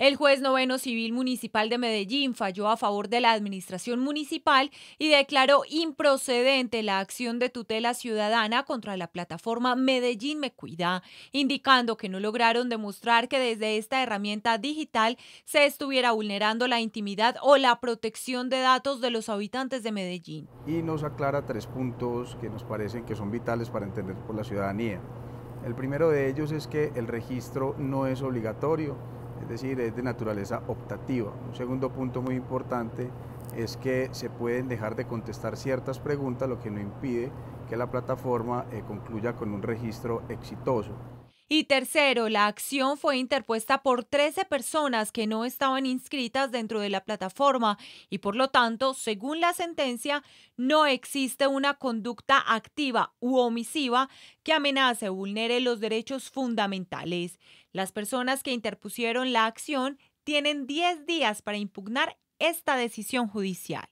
El juez noveno civil municipal de Medellín falló a favor de la administración municipal y declaró improcedente la acción de tutela ciudadana contra la plataforma Medellín Me Cuida, indicando que no lograron demostrar que desde esta herramienta digital se estuviera vulnerando la intimidad o la protección de datos de los habitantes de Medellín. Y nos aclara tres puntos que nos parecen que son vitales para entender por la ciudadanía. El primero de ellos es que el registro no es obligatorio es decir, es de naturaleza optativa. Un segundo punto muy importante es que se pueden dejar de contestar ciertas preguntas, lo que no impide que la plataforma eh, concluya con un registro exitoso. Y tercero, la acción fue interpuesta por 13 personas que no estaban inscritas dentro de la plataforma y por lo tanto, según la sentencia, no existe una conducta activa u omisiva que amenace o vulnere los derechos fundamentales. Las personas que interpusieron la acción tienen 10 días para impugnar esta decisión judicial.